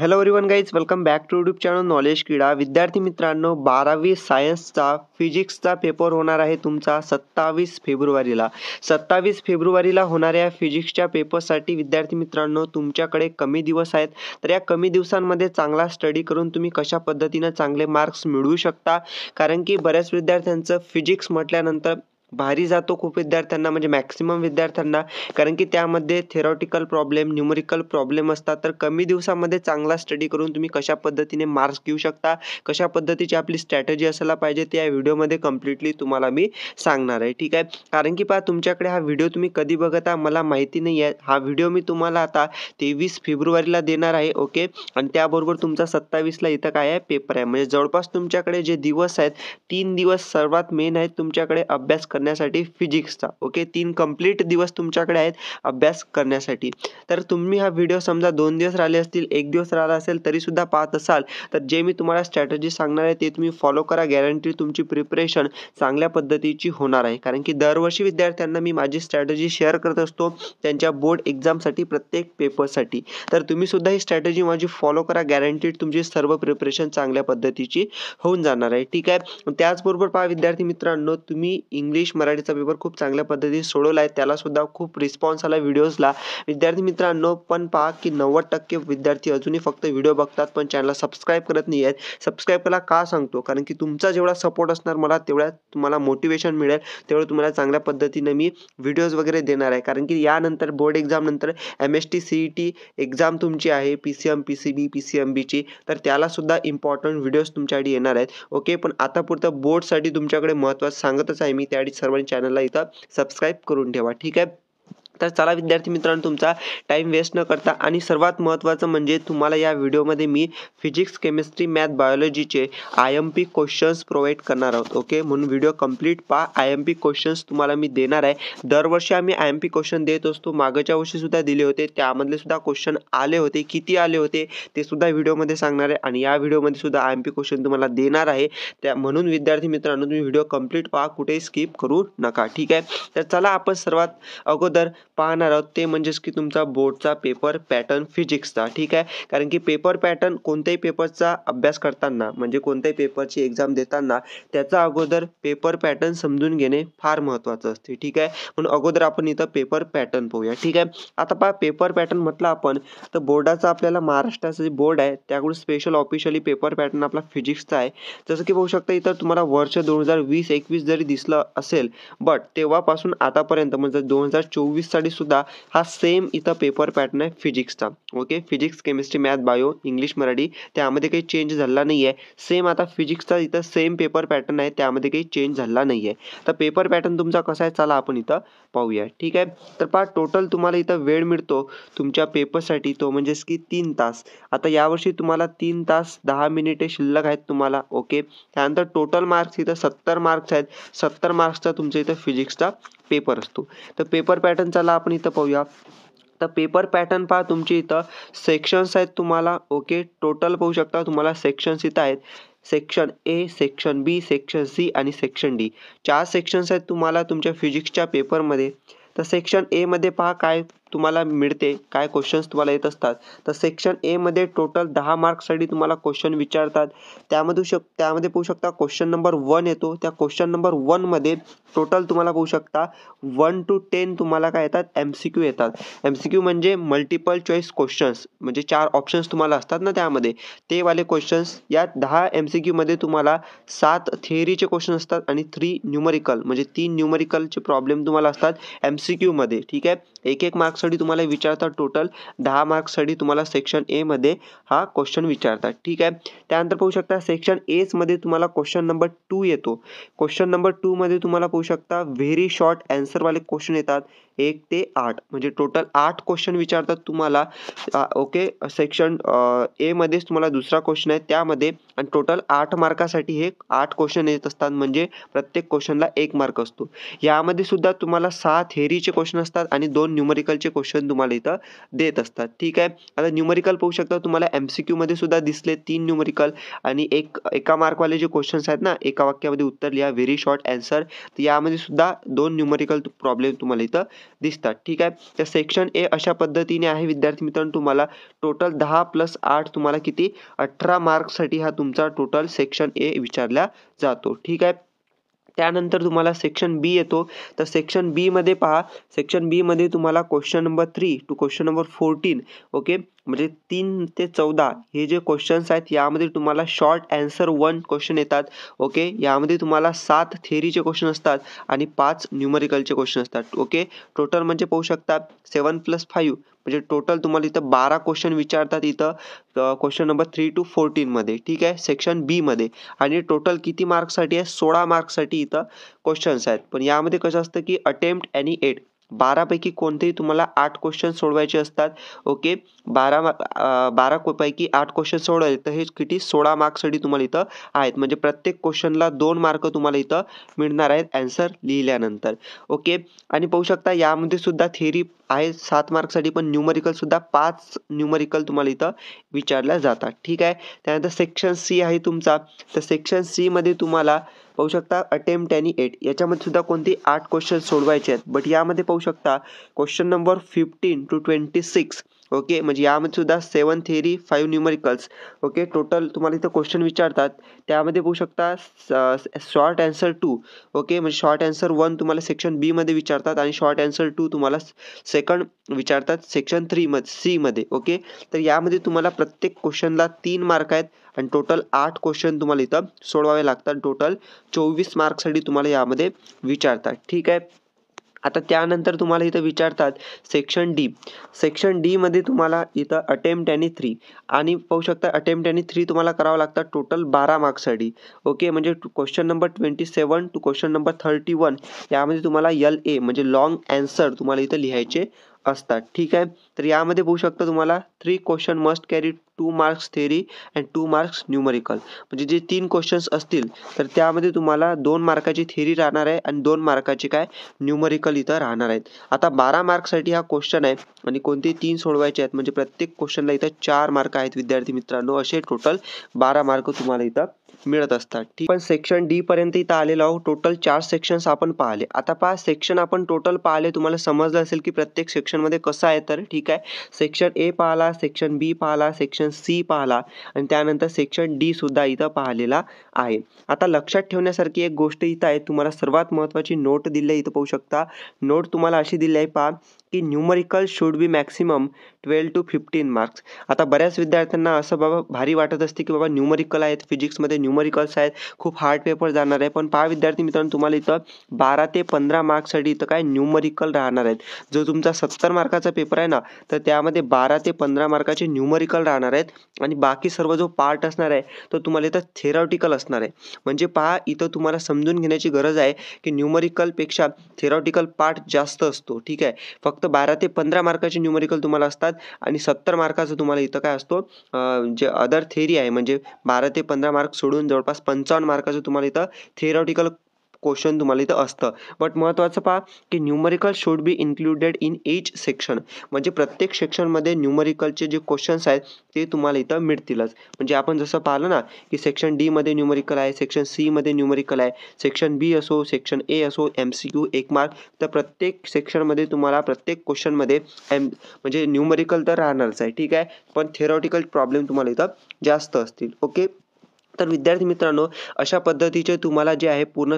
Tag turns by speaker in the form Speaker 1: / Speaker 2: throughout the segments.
Speaker 1: hello everyone guys welcome back to YouTube channel knowledge किडा विद्यार्थी मित्रांनो बारावी सायन्सचा फिजिक्सचा पेपर होणार आहे तुमचा सत्तावीस फेब्रुवारीला सत्तावीस फेब्रुवारीला होणाऱ्या फिजिक्सच्या पेपरसाठी विद्यार्थी मित्रांनो तुमच्याकडे कमी दिवस आहेत तर या कमी दिवसांमध्ये चांगला स्टडी करून तुम्ही कशा पद्धतीनं चांगले मार्क्स मिळवू शकता कारण की बऱ्याच विद्यार्थ्यांचं फिजिक्स म्हटल्यानंतर भारी जातो खूप विद्यार्थ्यांना म्हणजे मॅक्सिमम विद्यार्थ्यांना कारण की त्यामध्ये थेरॉटिकल प्रॉब्लेम न्यूमरिकल प्रॉब्लेम असतात तर कमी दिवसामध्ये चांगला स्टडी करून तुम्ही कशा पद्धतीने मार्क्स घेऊ शकता कशा पद्धतीची आपली स्ट्रॅटजी असायला पाहिजे ते या व्हिडिओमध्ये कम्प्लिटली तुम्हाला मी सांगणार आहे ठीक आहे कारण की पहा तुमच्याकडे हा व्हिडिओ तुम्ही कधी बघता मला माहिती नाही आहे हा व्हिडिओ मी तुम्हाला आता तेवीस फेब्रुवारीला देणार आहे ओके आणि त्याबरोबर तुमचा सत्तावीसला इथं काय आहे पेपर आहे म्हणजे जवळपास तुमच्याकडे जे दिवस आहेत तीन दिवस सर्वात मेन आहेत तुमच्याकडे अभ्यास कर करण्यासाठी फिजिक्सचा ओके तीन कंप्लीट दिवस तुमच्याकडे आहेत अभ्यास करण्यासाठी तर तुम्ही हा व्हिडिओ समजा दोन दिवस राहिले असतील एक दिवस राहिला असेल तरीसुद्धा पाहत असाल तर जे मी तुम्हाला स्ट्रॅटजी सांगणार आहे ते तुम्ही फॉलो करा गॅरंटी तुमची प्रिपरेशन चांगल्या पद्धतीची होणार आहे कारण की दरवर्षी विद्यार्थ्यांना मी माझी स्ट्रॅटजी शेअर करत असतो त्यांच्या बोर्ड एक्झामसाठी प्रत्येक पेपरसाठी तर तुम्हीसुद्धा ही स्ट्रॅटजी माझी फॉलो करा गॅरंटीड तुमची सर्व प्रिपरेशन चांगल्या पद्धतीची होऊन जाणार आहे ठीक आहे त्याचबरोबर पहा विद्यार्थी मित्रांनो तुम्ही इंग्लिश इंग्लिश मराठीचा पेपर खूप चांगल्या पद्धतीने सोडवला आहे सुद्धा खूप रिस्पॉन्स आला व्हिडिओजला विद्यार्थी मित्रांनो पण पहा की नव्वद टक्के विद्यार्थी अजूनही फक्त व्हिडिओ बघतात पण चॅनलला सबस्क्राईब करत नाही आहेत सबस्क्राईब करायला का सांगतो कारण की तुमचा जेवढा सपोर्ट असणार मला तेवढ्या तुम्हाला मोटिवेशन मिळेल तेवढं तुम्हाला चांगल्या पद्धतीने मी व्हिडिओज वगैरे देणार आहे कारण की यानंतर बोर्ड नंतर M S T C E T exam तुमची आहे P C M P C B P C M बीची तर त्यालासुद्धा इम्पॉर्टंट व्हिडिओज तुमच्यासाठी येणार आहेत ओके पण आता पुरतं बोर्डसाठी तुमच्याकडे महत्त्वाचं सांगतच आहे मी त्या सर्वांनी चॅनलला इथं सबस्क्राईब करून ठेवा ठीक आहे तर चला विद्यार्थी मित्रांनो तुमचा टाईम वेस्ट न करता आणि सर्वात महत्त्वाचं म्हणजे तुम्हाला या व्हिडिओमध्ये मी फिजिक्स केमिस्ट्री मॅथ बायोलॉजीचे I M P questions provide करणार आहोत ओके म्हणून व्हिडिओ कंप्लीट पहा आय एम पी क्वेश्चन्स तुम्हाला मी देणार आहे दरवर्षी आम्ही आय एम पी क्वेश्चन देत असतो मागच्या वर्षीसुद्धा दिले होते त्यामधले सुद्धा क्वेश्चन आले होते किती आले होते ते सुद्धा व्हिडिओमध्ये सांगणार आहे आणि या व्हिडिओमध्ये सुद्धा आय एम पी क्वेश्चन तुम्हाला देणार आहे त्या म्हणून विद्यार्थी मित्रांनो तुम्ही व्हिडिओ कंप्लीट पहा कुठेही स्किप करू नका ठीक आहे तर चला आपण सर्वात अगोदर पाहणार आहोत ते म्हणजेच की तुमचा बोर्डचा पेपर पॅटर्न फिजिक्सचा ठीक आहे कारण की पेपर पॅटर्न कोणत्याही पेपरचा अभ्यास करताना म्हणजे कोणत्याही पेपरची एक्झाम देताना त्याचा अगोदर पेपर पॅटर्न समजून घेणे फार महत्त्वाचं असते ठीक आहे म्हणून अगोदर आपण इथं पेपर पॅटर्न पाहूया ठीक आहे आता पहा पेपर पॅटर्न म्हटलं आपण तर बोर्डाचा आपल्याला महाराष्ट्राचा जे बोर्ड आहे त्याकडून स्पेशल ऑफिशियली पेपर पॅटर्न आपला फिजिक्सचा आहे जसं की बघू शकता इथं तुम्हाला वर्ष दोन हजार वीस एकवीस जरी दिसलं असेल बट तेव्हापासून आतापर्यंत म्हणजे दोन हजार चोवीस सुद्धा हा सेम इथं पेपर पॅटर्न आहे फिजिक्सचा okay physics chemistry math bio English Marathi त्यामध्ये काही चेंज झाला नाही आहे सेम आता फिजिक्सचा इथं सेम पेपर पॅटर्न आहे त्यामध्ये काही चेंज झाला नाही आहे तर पेपर पॅटर्न तुमचा कसा आहे चला आपण इथं पाहूया ठीक आहे तर पहा टोटल तुम्हाला इथं वेळ मिळतो तुमच्या पेपरसाठी तो म्हणजेच की तीन तास आता यावर्षी तुम्हाला तीन तास दहा मिनिटे शिल्लक आहेत तुम्हाला ओके त्यानंतर टोटल मार्क्स इथं सत्तर मार्क्स आहेत सत्तर मार्क्सचा तुमच्या इथं फिजिक्सचा पेपर असतो तर पेपर पॅटर्न चला आपण इथं पाहूया तर पेपर पॅटर्न पहा तुमची इथं सेक्शन्स आहेत तुम्हाला ओके टोटल पाहू शकता तुम्हाला सेक्शन्स इथं आहेत section A section B section C आणि सेक्शन डी चार सेक्शन्स आहेत तुम्हाला तुमच्या फिजिक्सच्या पेपरमध्ये तर सेक्शन एमध्ये पहा काय तुम्हाला मिळते काय क्वेश्चन्स तुम्हाला येत असतात तर सेक्शन एमध्ये टोटल दहा मार्क्ससाठी तुम्हाला क्वेश्चन विचारतात त्यामध्ये शक त्यामध्ये पाहू शकता क्वेश्चन नंबर वन येतो त्या क्वेश्चन नंबर वनमध्ये टोटल तुम्हाला पाहू शकता वन टू टेन तुम्हाला काय येतात एम सी क्यू येतात एम सी क्यू म्हणजे मल्टिपल चॉईस क्वेश्चन्स म्हणजे चार ऑप्शन्स तुम्हाला असतात ना त्यामध्ये ते वाले क्वेश्चन्स या दहा एम सी क्यूमध्ये तुम्हाला सात थिअरीचे क्वेश्चन असतात आणि थ्री न्यूमरिकल म्हणजे तीन न्यूमरिकलचे प्रॉब्लेम तुम्हाला असतात एम सी क्यूमध्ये ठीक आहे एक एक मार्क्स साठी तुम्हाला विचारतात टोटल दहा मार्क्ससाठी तुम्हाला सेक्शन एमध्ये हा क्वेश्चन विचारतात ठीक आहे त्यानंतर पाहू शकता सेक्शन एचमध्ये तुम्हाला क्वेश्चन नंबर टू येतो क्वेश्चन नंबर टूमध्ये तुम्हाला पाहू शकता व्हेरी शॉर्ट ॲन्सरवाले क्वेश्चन येतात एक ते आठ म्हणजे टोटल आठ क्वेश्चन विचारतात तुम्हाला ओके सेक्शन एमध्येच तुम्हाला दुसरा क्वेश्चन आहे त्यामध्ये आणि टोटल आठ मार्कासाठी हे आठ क्वेश्चन येत असतात म्हणजे प्रत्येक क्वेश्चनला एक मार्क असतो यामध्ये सुद्धा तुम्हाला सहा थेरीचे क्वेश्चन असतात आणि दोन न्यूमरिकलचे प्रकारचे क्वेश्चन तुम्हाला इथं देत असतात ठीक आहे आता न्यूमरिकल पाहू शकता तुम्हाला एम सी क्यूमध्ये सुद्धा दिसले तीन न्यूमरिकल आणि एक एका मार्कवाले जे क्वेश्चन्स आहेत ना एका वाक्यामध्ये उत्तर लिहा व्हेरी शॉर्ट अँसर तर यामध्ये सुद्धा दोन न्यूमरिकल प्रॉब्लेम तुम्हाला इथं दिसतात ठीक आहे तर सेक्शन ए अशा पद्धतीने आहे विद्यार्थी मित्रांनो तुम्हाला टोटल दहा प्लस आठ तुम्हाला किती अठरा मार्कसाठी हा तुमचा टोटल सेक्शन ए विचारला जातो ठीक आहे त्यानंतर तुम्हाला सेक्शन बी येतो तर सेक्शन बीमध्ये पहा सेक्शन बीमध्ये तुम्हाला question number three to question number fourteen okay म्हणजे तीन ते चौदा हे जे क्वेश्चन्स आहेत यामध्ये तुम्हाला शॉर्ट ॲन्सर वन क्वेश्चन येतात ओके यामध्ये तुम्हाला सात थेरीचे क्वेश्चन असतात आणि पाच न्यूमरिकलचे क्वेश्चन असतात ओके टोटल म्हणजे पाहू शकता सेवन प्लस फाईव्ह म्हणजे टोटल तुम्हाला इथं बारा क्वेश्चन विचारतात इथं क्वेश्चन नंबर थ्री टू फोर्टीनमध्ये ठीक आहे सेक्शन बीमध्ये आणि टोटल किती मार्क्ससाठी आहे सोळा मार्क्ससाठी इथं क्वेश्चन्स आहेत पण यामध्ये कसं असतं की अटेम्प्ट आणि एट बारापैकी कोणतेही तुम्हाला आठ क्वेश्चन सोडवायचे असतात ओके बारा बारा पैकी आठ क्वेश्चन सोडवायचे तर हे किती सोळा मार्क्ससाठी तुम्हाला इथं आहेत म्हणजे प्रत्येक क्वेश्चनला दोन मार्क तुम्हाला इथं मिळणार आहेत अँसर लिहिल्यानंतर ओके आणि पाहू शकता यामध्ये सुद्धा थेरी आहे सात मार्कसाठी पण सुद्धा पाच न्यूमरिकल तुम्हाला इथं विचारल्या जातात ठीक आहे त्यानंतर सेक्शन सी आहे तुमचा तर सेक्शन सीमध्ये तुम्हाला पाहू शकता अटेम्प्ट आणि एट याच्यामध्ये सुद्धा कोणती आठ क्वेश्चन सोडवायचे आहेत बट यामध्ये पाहू शकता question number fifteen to twenty six okay म्हणजे यामध्ये सुद्धा seven theory five numericals okay total तुम्हाला इथं क्वेश्चन विचारतात त्यामध्ये बघू शकता शॉर्ट अँसर टू ओके म्हणजे शॉर्ट अँसर वन तुम्हाला सेक्शन बीमध्ये विचारतात आणि शॉर्ट अँसर टू तुम्हाला सेकंड विचारतात सेक्शन थ्रीमध्ये सीमध्ये ओके तर यामध्ये तुम्हाला प्रत्येक क्वेश्चनला तीन मार्क आहेत आणि टोटल आठ क्वेश्चन तुम्हाला इथं सोडवावे लागतात टोटल चोवीस मार्कसाठी तुम्हाला यामध्ये विचारतात ठीक आहे आता त्यानंतर तुम्हाला इथं विचारतात सेक्शन डी सेक्शन डीमध्ये तुम्हाला इथं अटेम्प्ट आणि थ्री आणि पाहू शकता अटेम्प्ट आणि थ्री तुम्हाला करावं लागतं टोटल बारा मार्क्ससाठी ओके म्हणजे question number twenty seven to question number thirty one यामध्ये तुम्हाला यल ए म्हणजे लाँग ॲन्सर तुम्हाला इथं लिहायचे असतात ठीक आहे तर यामध्ये बघू शकता तुम्हाला three question must carry two marks theory and two marks numerical म्हणजे जे तीन क्वेश्चन्स असतील तर त्यामध्ये तुम्हाला दोन मार्काची थेरी राहणार आहे आणि दोन मार्काची काय न्यूमरिकल इथं राहणार आहेत आता बारा मार्कसाठी हा क्वेश्चन आहे आणि कोणते तीन सोडवायचे आहेत म्हणजे प्रत्येक क्वेश्चनला इथं चार मार्क आहेत विद्यार्थी मित्रांनो असे टोटल बारा मार्क तुम्हाला इथं मिळत असतात ठीक पण सेक्शन डी पर्यंत इथं आलेलो आहोत टोटल चार सेक्शन्स आपण पाहिले आता पहा सेक्शन आपण टोटल पाहिले तुम्हाला समजलं असेल की प्रत्येक सेक्शनमध्ये कसं आहे तर ठीक ठीक आहे सेक्शन ए पाहिला सेक्शन बी पाहिला सेक्शन सी पाहिला आणि त्यानंतर सेक्शन डी सुद्धा इथं पाहिलेला आहे आता लक्षात ठेवण्यासारखी एक गोष्ट इथं आहे तुम्हाला सर्वात महत्त्वाची नोट दिली आहे इथं पाहू शकता नोट तुम्हाला अशी दिली आहे पहा की numerical should be maximum twelve to fifteen marks आता बऱ्याच विद्यार्थ्यांना असं बाबा भारी वाटत असते की बाबा न्यूमरिकल आहेत फिजिक्समध्ये न्यूमरिकल्स आहेत खूप हार्ड पेपर जाणार आहे पण पहा विद्यार्थी मित्रांनो तुम्हाला इथं बारा ते पंधरा मार्क्ससाठी इथं काय न्यूमरिकल राहणार आहेत जो तुमचा सत्तर मार्काचा पेपर आहे ना तर त्यामध्ये बारा ते पंधरा मार्काचे न्यूमरिकल राहणार आहेत आणि बाकी सर्व जो पार्ट असणार आहे तो तुम्हाला इथं थेरॉटिकल असणार आहे म्हणजे पहा इथं तुम्हाला समजून घेण्याची गरज आहे की न्यूमरिकलपेक्षा थेरॉटिकल पार्ट जास्त असतो ठीक आहे फक्त बारा ते पंधरा मार्काचे न्यूमरिकल तुम्हाला असतात आणि सत्तर मार्काचं तुम्हाला इथं काय असतो जे अदर थेरी आहे म्हणजे बारा ते पंधरा मार्क सोडून जवळपास पंचावन्न मार्काचं तुम्हाला इथं थेरॉटिकल क्वेश्चन तुम्हाला इथं असतं बट महत्त्वाचं पहा की numerical should be included in each section म्हणजे प्रत्येक सेक्शनमध्ये न्यूमरिकलचे जे क्वेश्चन्स आहेत ते तुम्हाला इथं मिळतीलच म्हणजे आपण जसं पाहिलं ना की सेक्शन डीमध्ये न्यूमेरिकल आहे सेक्शन सीमध्ये न्यूमरिकल आहे सेक्शन बी असो सेक्शन ए असो एम सी क्यू एक मार्क तर प्रत्येक सेक्शनमध्ये तुम्हाला प्रत्येक क्वेश्चनमध्ये एम म्हणजे न्यूमरिकल तर राहणारच आहे ठीक आहे पण थेरॉटिकल प्रॉब्लेम तुम्हाला इथं जास्त असतील ओके तर विद्यार्थी मित्रांनो अशा पद्धतीचे तुम्हाला जे आहे पूर्ण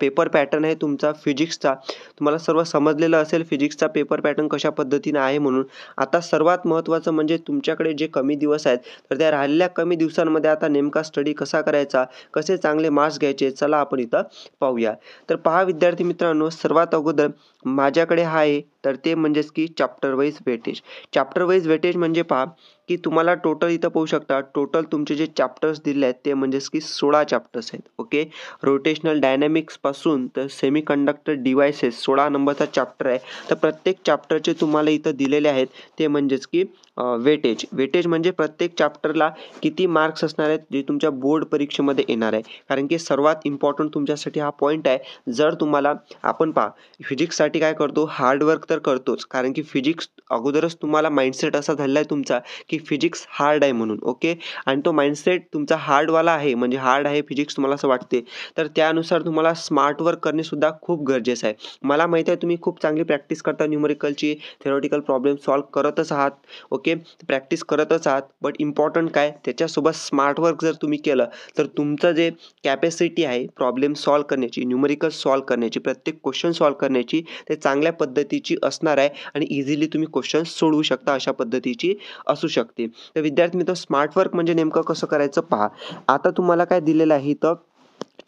Speaker 1: पेपर पॅटर्न आहे तुमचा फिजिक्सचा तुम्हाला सर्व समजलेलं असेल फिजिक्सचा पेपर पॅटर्न कशा पद्धतीनं आहे म्हणून आता सर्वात महत्त्वाचं म्हणजे तुमच्याकडे जे कमी दिवस आहेत तर त्या राहिलेल्या कमी दिवसांमध्ये आता नेमका स्टडी कसा करायचा कसे चांगले मार्क्स घ्यायचे चला आपण इथं पाहूया तर पहा विद्यार्थी मित्रांनो सर्वात अगोदर माझ्याकडे हा आहे तर ते म्हणजेच की chapter wise weightage chapter weightage म्हणजे पहा की तुम्हाला टोटल इथं पाहू शकता टोटल तुमचे जे चॅप्टर्स दिले आहेत ते म्हणजेच की सोळा चॅप्टर्स आहेत ओके रोटेशनल डायनॅमिक्सपासून तर सेमी कंडक्टर डिव्हायसेस सोळा नंबरचा चॅप्टर आहे तर प्रत्येक चॅप्टरचे तुम्हाला इथं दिलेले आहेत ते म्हणजेच की वेटेज वेटेज म्हणजे प्रत्येक चॅप्टरला किती मार्क्स असणार आहेत जे तुमच्या बोर्ड परीक्षेमध्ये येणार आहे कारण की सर्वात इम्पॉर्टंट तुमच्यासाठी हा पॉईंट आहे जर तुम्हाला आपण पहा फिजिक्ससाठी काय करतो हार्डवर्क तर करतोच कारण की फिजिक्स अगोदरच तुम्हाला माइंडसेट असा झालेला आहे तुमचा की फिजिक्स हार्ड आहे म्हणून ओके आणि तो माइंडसेट तुमचा हार्डवाला आहे म्हणजे हार्ड आहे फिजिक्स तुम्हाला असं वाटते तर त्यानुसार तुम्हाला स्मार्ट वर्क करणेसुद्धा खूप गरजेचं आहे मला माहिती आहे तुम्ही खूप चांगली प्रॅक्टिस करता न्यूमरिकलची थेरॉटिकल प्रॉब्लेम सॉल्व करतच आहात ओके ओके प्रॅक्टिस करतच आहात बट इम्पॉर्टंट काय त्याच्यासोबत स्मार्ट वर्क जर तुम्ही केलं तर तुमचं जे कॅपॅसिटी आहे प्रॉब्लेम सॉल्व करण्याची न्यूमरिकल सॉल्व करण्याची प्रत्येक क्वेश्चन सॉल्व करण्याची ते चांगल्या पद्धतीची असणार आहे आणि इझिली तुम्ही क्वेश्चन सोडवू शकता अशा पद्धतीची असू शकते तर विद्यार्थी मित्र स्मार्ट वर्क म्हणजे नेमकं कसं करायचं पहा आता तुम्हाला काय दिलेलं आहे तर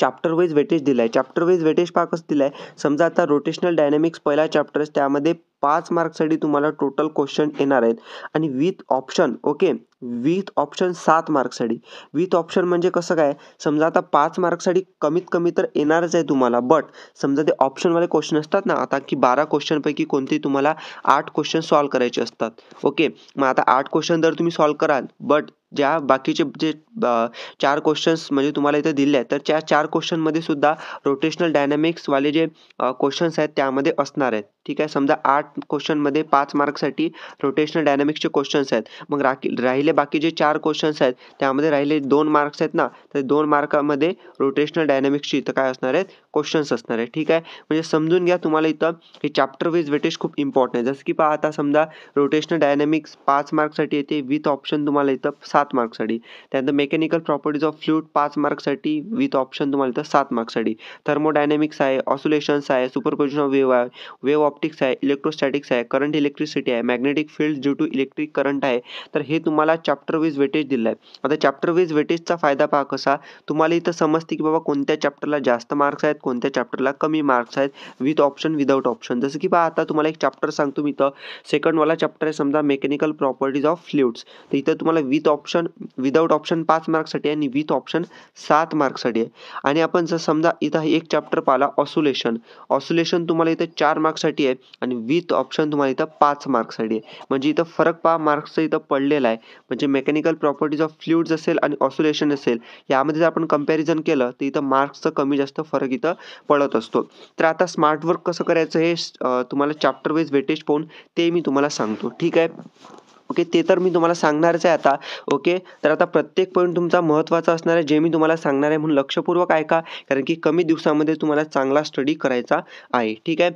Speaker 1: चॅप्टर वाईज वेटेज दिलाय चॅप्टर वाईज वेटेज पाकच दिलाय समजा आता रोटेशनल डायनॅमिक्स पहिला चॅप्टर त्यामध्ये पाच मार्कसाठी तुम्हाला टोटल क्वेश्चन येणार आहेत आणि with option okay with option सात मार्क्ससाठी विथ ऑप्शन म्हणजे कसं काय समजा आता पाच मार्क्ससाठी कमीत कमी तर येणारच आहे तुम्हाला बट समजा ते ऑप्शनवाले क्वेश्चन असतात ना आता की बारा क्वेश्चनपैकी कोणते तुम्हाला आठ क्वेश्चन सॉल्व करायचे असतात ओके मग आता आठ क्वेश्चन जर तुम्ही सॉल्व कराल बट ज्या बाकीचे जे चार क्वेश्चन्स म्हणजे तुम्हाला इथे दिले आहेत तर त्या चार क्वेश्चनमध्ये सुद्धा रोटेशनल डायनॅमिक्सवाले जे क्वेश्चन्स आहेत त्यामध्ये असणार आहेत ठीक आहे समजा आठ क्वेश्चनमध्ये पाच मार्कसाठी रोटेशनल डायनॅमिक्सचे क्वेश्चन्स आहेत मग राखी राहिले बाकी जे चार क्वेश्चन्स आहेत त्यामध्ये राहिले दोन मार्क्स आहेत ना तर दोन मार्कामध्ये रोटेशनल डायनॅमिक्सची इथं काय असणार आहेत क्वेश्चन्स असणार आहे ठीक आहे म्हणजे समजून घ्या तुम्हाला इथं हे चॅप्टर वाईज वेटेज खूप इम्पॉर्टंट आहे जसं की पाहता समजा रोटेशनल डायनॅमिक्स पाच मार्कसाठी येते विथ ऑप्शन तुम्हाला इथं सात मार्क्ससाठी त्यानंतर मेकॅनिकल प्रॉपर्टीज ऑफ फ्लूट पाच मार्क्ससाठी विथ ऑप्शन तुम्हाला इथं सात मार्क्ससाठी थर्मोडायनॅमिक्स आहे ऑसोलेशन्स आहे सुपरपोजिशन ऑफ वेव्ह आहे वेव्ह ऑप्टिक्स आहे इलेक्ट्रोस्टॅटिक्स आहे करंट इलेक्ट्रिसिटी आहे magnetic field due to electric current आहे तर हे तुम्हाला चॅप्टर वाईज वेटेज दिलं आहे आता चॅप्टर वाईज वेटेजचा फायदा पहा कसा तुम्हाला इथं समजते की बाबा कोणत्या चॅप्टरला जास्त मार्क्स आहेत कोणत्या चॅप्टरला कमी मार्क्स आहेत विथ ऑप्शन विदाऊट ऑप्शन जसं की पहा आता तुम्हाला एक चॅप्टर सांगतो मी इथं सेकंडवाला चॅप्टर आहे समजा मेकॅनिकल प्रॉपर्टीज ऑफ फ्ल्युड्स तर इथं तुम्हाला विथ ऑप्शन विदाऊट ऑप्शन पाच मार्क्ससाठी आणि विथ ऑप्शन सात मार्क्ससाठी आहे आणि आपण जर समजा इथं एक चॅप्टर पाहिला ऑसुलेशन ऑसुलेशन तुम्हाला इथं चार मार्क्ससाठी आहे आणि विथ ऑप्शन तुम्हाला इथं पाच मार्क्ससाठी आहे म्हणजे इथं फरक पा मार्क्सचं इथं पडलेला आहे म्हणजे मेकॅनिकल प्रॉपर्टीज ऑफ फ्ल्युड्स असेल आणि ऑसुलेशन असेल यामध्ये जर आपण कम्पॅरिझन केलं तर इथं मार्क्सचं कमी जास्त फरक इथं पळत असतो तर आता स्मार्ट वर्क कसं करायचं हे तुम्हाला चॅप्टर वाईज वेटेज पाहून ते मी तुम्हाला सांगतो ठीक आहे ओके ते तर मी तुम्हाला सांगणारच आहे आता ओके तर आता प्रत्येक पॉईंट तुमचा महत्त्वाचा असणार आहे जे मी तुम्हाला सांगणार आहे म्हणून लक्षपूर्वक ऐका कारण की कमी दिवसामध्ये तुम्हाला चांगला स्टडी करायचा आहे ठीक आहे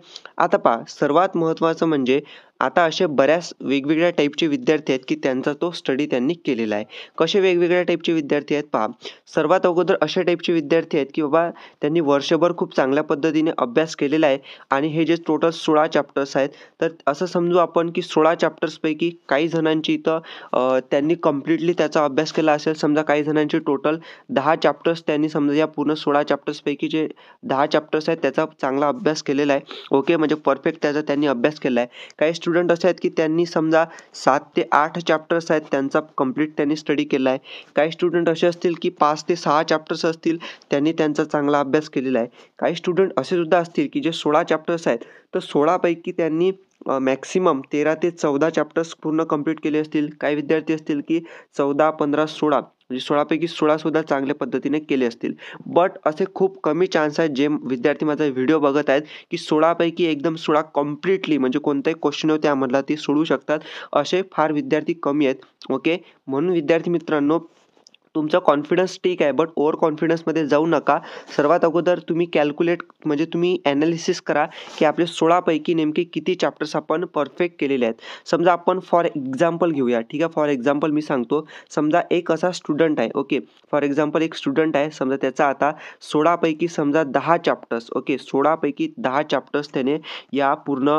Speaker 1: आता पहा सर्वात महत्त्वाचं म्हणजे आता असे बऱ्याच वेगवेगळ्या टाईपचे विद्यार्थी आहेत की त्यांचा तो स्टडी त्यांनी केलेला आहे कसे वेगवेगळ्या टाईपचे विद्यार्थी आहेत पहा सर्वात अगोदर अशा टाईपचे विद्यार्थी आहेत की बाबा त्यांनी वर्षभर खूप चांगल्या पद्धतीने अभ्यास केलेला आहे आणि हे जे टोटल सोळा चॅप्टर्स आहेत तर असं समजू आपण की सोळा चॅप्टर्सपैकी काही जणांची इथं त्यांनी कम्प्लिटली त्याचा अभ्यास केला असेल समजा काही जणांचे टोटल दहा चॅप्टर्स त्यांनी समजा या पूर्ण सोळा चॅप्टर्सपैकी जे दहा चॅप्टर्स आहेत त्याचा चांगला अभ्यास केलेला आहे ओके म्हणजे परफेक्ट त्याचा त्यांनी अभ्यास केला आहे काही स्टुडंट असे आहेत की त्यांनी समजा सात ते आठ चॅप्टर्स आहेत त्यांचा कंप्लीट त्यांनी स्टडी केला आहे काही स्टुडंट असे असतील की पाच ते सहा चॅप्टर्स असतील त्यांनी त्यांचा चांगला अभ्यास केलेला आहे काही स्टुडंट असे सुद्धा असतील की जे सोळा चॅप्टर्स आहेत तर सोळापैकी त्यांनी मॅक्सिमम तेरा ते चौदा चॅप्टर्स पूर्ण कंप्लीट केले असतील काही विद्यार्थी असतील की चौदा पंधरा सोळा म्हणजे सोळापैकी सोळासुद्धा चांगल्या पद्धतीने केले असतील बट असे खूप कमी चान्स आहेत जे विद्यार्थी माझा व्हिडिओ बघत आहेत की सोळापैकी एकदम सोळा कम्प्लिटली म्हणजे कोणताही क्वेश्चन त्यामधला ते सोडवू शकतात असे फार विद्यार्थी कमी आहेत ओके म्हणून विद्यार्थी मित्रांनो तुमचा कॉन्फिडन्स ठीक आहे बट ओवर कॉन्फिडन्समध्ये जाऊ नका सर्वात अगोदर तुम्ही कॅल्क्युलेट म्हणजे तुम्ही ॲनालिसिस करा की आपले सोळापैकी नेमके किती चॅप्टर्स आपण परफेक्ट केलेले आहेत समजा आपण फॉर एक्झाम्पल घेऊया ठीक आहे फॉर एक्झाम्पल मी सांगतो समजा एक असा स्टुडंट आहे ओके फॉर एक्झाम्पल एक स्टुडंट आहे समजा त्याचा आता सोळापैकी समजा दहा चॅप्टर्स ओके सोळापैकी दहा चॅप्टर्स त्याने या पूर्ण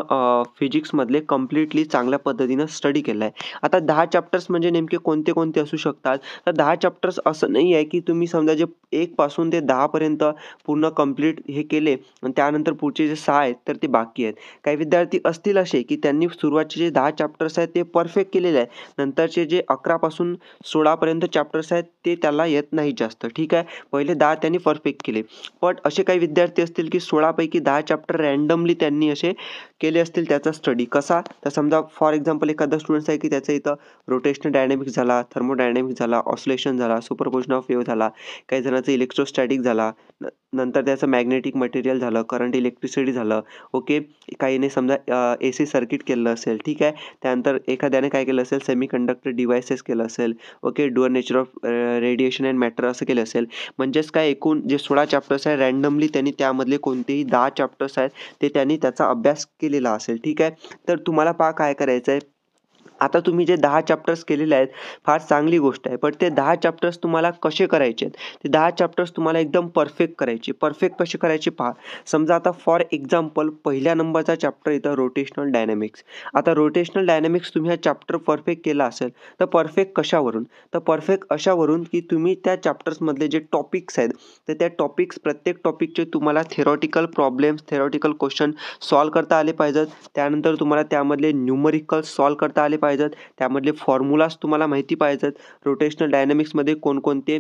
Speaker 1: फिजिक्समधले कम्प्लिटली चांगल्या पद्धतीनं स्टडी केलं आहे आता दहा चॅप्टर्स म्हणजे नेमके कोणते कोणते असू शकतात तर दहा चॅप्टर फॅक्टर्स असं नाही आहे की तुम्ही समजा जे एकपासून ते दहापर्यंत पूर्ण कंप्लीट हे केले आणि त्यानंतर पुढचे जे सहा आहेत तर ते बाकी आहेत काही विद्यार्थी असतील असे की त्यांनी सुरुवातचे जे दहा चॅप्टर्स आहेत ते परफेक्ट केलेले आहेत नंतरचे जे अकरापासून सोळापर्यंत चॅप्टर्स आहेत ते त्याला येत नाही जास्त ठीक आहे पहिले दहा त्यांनी परफेक्ट केले पण असे काही विद्यार्थी असतील की सोळापैकी दहा चॅप्टर रँडमली त्यांनी असे केले असतील त्याचा स्टडी कसा तर समजा फॉर एक्झाम्पल एखादा स्टुडंट आहे की त्याचं इथं रोटेशनल डायनॅमिक्स झाला थर्मोडायनॅमिक्स झाला ऑसोलेशन झाला सुपरपोजन ऑफ वेव्ह झाला काही जणांचं इलेक्ट्रोस्टॅटिक झाला नंतर त्याचं मॅग्नेटिक मटेरियल झालं करंट इलेक्ट्रिसिटी झालं ओके काहीने समजा ए सी सर्किट केलं असेल ठीक आहे त्यानंतर एखाद्याने काय केलं असेल सेमी कंडक्टर डिवायसेस केलं असेल okay dual nature of radiation and matter असं केलं असेल म्हणजेच काय एकूण जे सोळा चॅप्टर्स आहे रँडमली त्यांनी त्यामधले कोणतेही दहा चॅप्टर्स आहेत ते त्यांनी त्याचा अभ्यास केला केलेला असेल ठीक आहे तर तुम्हाला पहा काय करायचं आहे आता तुम्ही जे दहा चॅप्टर्स केलेले आहेत फार चांगली गोष्ट आहे पण ते दहा चॅप्टर्स तुम्हाला कसे करायचे आहेत ते दहा चॅप्टर्स तुम्हाला एकदम परफेक्ट करायचे परफेक्ट कसे करायचे पहा समजा आता फॉर एक्झाम्पल पहिल्या नंबरचा चॅप्टर इथं रोटेशनल डायनॅमिक्स आता रोटेशनल डायनॅमिक्स तुम्ही हा चॅप्टर परफेक्ट केला असेल तर परफेक्ट कशावरून तर परफेक्ट अशावरून की तुम्ही त्या चॅप्टर्समधले जे टॉपिक्स आहेत तर त्या टॉपिक्स प्रत्येक टॉपिकचे तुम्हाला theoretical problems theoretical question solve करता आले पाहिजेत त्यानंतर तुम्हाला त्यामधले न्यूमरिकल सॉल्व करता आले पाहिजे पाहिजेत त्यामधले फॉर्म्युलाज तुम्हाला माहिती पाहिजेत रोटेशनल डायनॅमिक्समध्ये कोणकोणते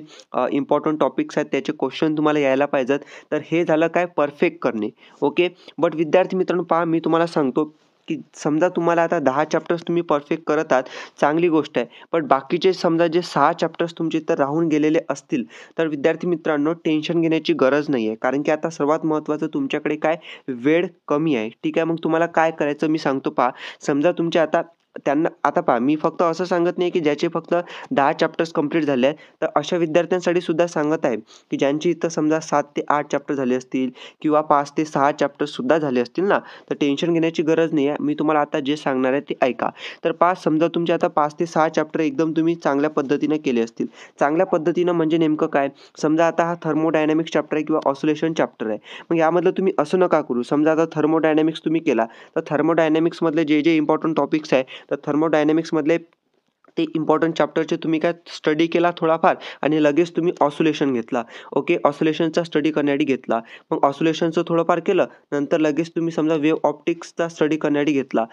Speaker 1: इम्पॉर्टंट टॉपिक्स आहेत त्याचे क्वेश्चन तुम्हाला यायला पाहिजेत तर हे झालं काय परफेक्ट करणे ओके बट विद्यार्थी मित्रांनो पहा मी तुम्हाला सांगतो की समजा तुम्हाला आता दहा चॅप्टर्स तुम्ही परफेक्ट करत आहात चांगली गोष्ट आहे पण बाकीचे समजा जे सहा चॅप्टर्स तुमचे तर राहून गेलेले असतील तर विद्यार्थी मित्रांनो टेन्शन घेण्याची गरज नाही आहे कारण की आता सर्वात महत्त्वाचं तुमच्याकडे काय वेळ कमी आहे ठीक आहे मग तुम्हाला काय करायचं मी सांगतो पहा समजा तुमचे आता त्यांना आता पहा मी फक्त असं सांगत नाही की ज्याचे फक्त दहा चॅप्टर्स कंप्लीट झाले आहेत तर अशा विद्यार्थ्यांसाठी सुद्धा सांगत आहे की ज्यांची इथं समजा सात ते आठ चॅप्टर झाले असतील किंवा पाच ते सहा चॅप्टर्ससुद्धा झाले असतील ना तर टेन्शन घेण्याची गरज नाही आहे मी तुम्हाला आता जे सांगणार आहे ते ऐका तर पाच समजा तुमचे आता पाच ते सहा चॅप्टर एकदम तुम्ही चांगल्या पद्धतीनं केले असतील चांगल्या पद्धतीनं म्हणजे नेमकं काय समजा आता हा थर्मोडायनॅमिक्स चॅप्टर आहे किंवा ऑसोलेशन चॅप्टर आहे मग यामधलं तुम्ही असं नका करू समजा आता थर्मोडायनॅमिक्स तुम्ही केला तर थर्मोडायनॅमिक्समधले जे जे इम्पॉर्टंट टॉपिक्स आहे तर थर्मोडायनॅमिक्समधले ते इम्पॉर्टंट चॅप्टरचे तुम्ही काय स्टडी केला थोडाफार आणि लगेच तुम्ही ऑसोलेशन घेतला ओके ऑसोलेशनचा स्टडी करण्यासाठी घेतला मग ऑसोलेशनचं थोडंफार केलं नंतर लगेच तुम्ही समजा वेव ऑप्टिक्सचा स्टडी करण्यासाठी घेतला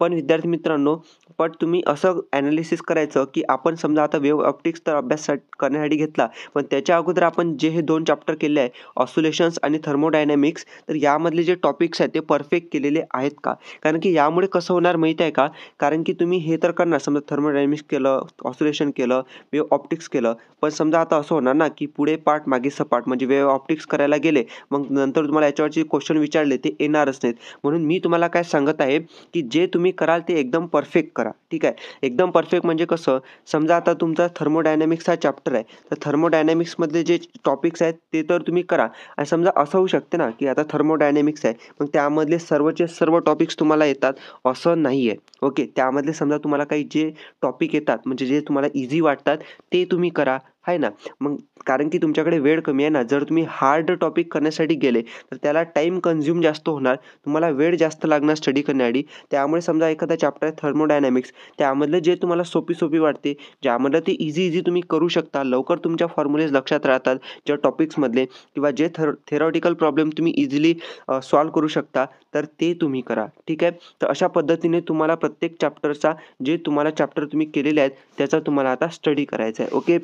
Speaker 1: पण विद्यार्थी मित्रांनो पण तुम्ही असं ॲनालिसिस करायचं की आपण समजा आता वेव्ह ऑप्टिक्स तर अभ्यास करण्यासाठी घेतला पण त्याच्या अगोदर आपण जे हे दोन चॅप्टर केले आहे ऑसोलेशन्स आणि थर्मोडायनॅमिक्स तर यामधले जे टॉपिक्स आहेत ते परफेक्ट केलेले आहेत का कारण की यामुळे कसं होणार माहीत आहे का कारण की तुम्ही हे तर करणार समजा थर्मोडायनॅमिक्स केलं ऑसोलेशन केलं वेव ऑप्टिक्स केलं पण समजा आता असं होणार ना की पुढे पार्ट मागे सपाट म्हणजे वेव ऑप्टिक्स करायला गेले मग नंतर तुम्हाला याच्यावरचे क्वेश्चन विचारले ते येणारच नाहीत म्हणून मी तुम्हाला काय सांगत आहे की जे तुम्ही कराल ते एकदम परफेक्ट करा ठीक आहे एकदम परफेक्ट म्हणजे कसं समजा आता तुमचा थर्मोडायनॅमिक्स हा चॅप्टर आहे तर थर्मोडायनॅमिक्समधले जे टॉपिक्स आहेत ते तर तुम्ही करा आणि समजा असं होऊ शकते ना की आता थर्मोडायनॅमिक्स आहे मग त्यामधले सर्वचे सर्व टॉपिक्स तुम्हाला येतात असं नाही आहे ओके त्यामधले समजा तुम्हाला काही जे टॉपिक येतात म्हणजे जे तुम्हाला इझी वाटतात ते तुम्ही करा आहे ना मग कारण की तुमच्याकडे वेळ कमी आहे ना जर तुम्ही हार्ड टॉपिक करण्यासाठी गेले तर त्याला टाईम कन्झ्युम जास्त होणार तुम्हाला वेळ जास्त लागणार स्टडी करण्यासाठी त्यामुळे समजा एखादा चॅप्टर आहे थर्मोडायनॅमिक्स त्यामधलं जे तुम्हाला सोपी सोपी वाटते ज्यामधलं ते इझी इझी तुम्ही करू शकता लवकर तुमच्या फॉर्म्युलेज लक्षात राहतात ज्या टॉपिक्समधले किंवा जे थर थेरॉटिकल प्रॉब्लेम तुम्ही इझिली सॉल्व करू शकता तर ते तुम्ही करा ठीक आहे तर अशा पद्धतीने तुम्हाला प्रत्येक चॅप्टरचा जे तुम्हाला चॅप्टर तुम्ही केलेले आहेत त्याचा तुम्हाला आता स्टडी करायचा आहे ओके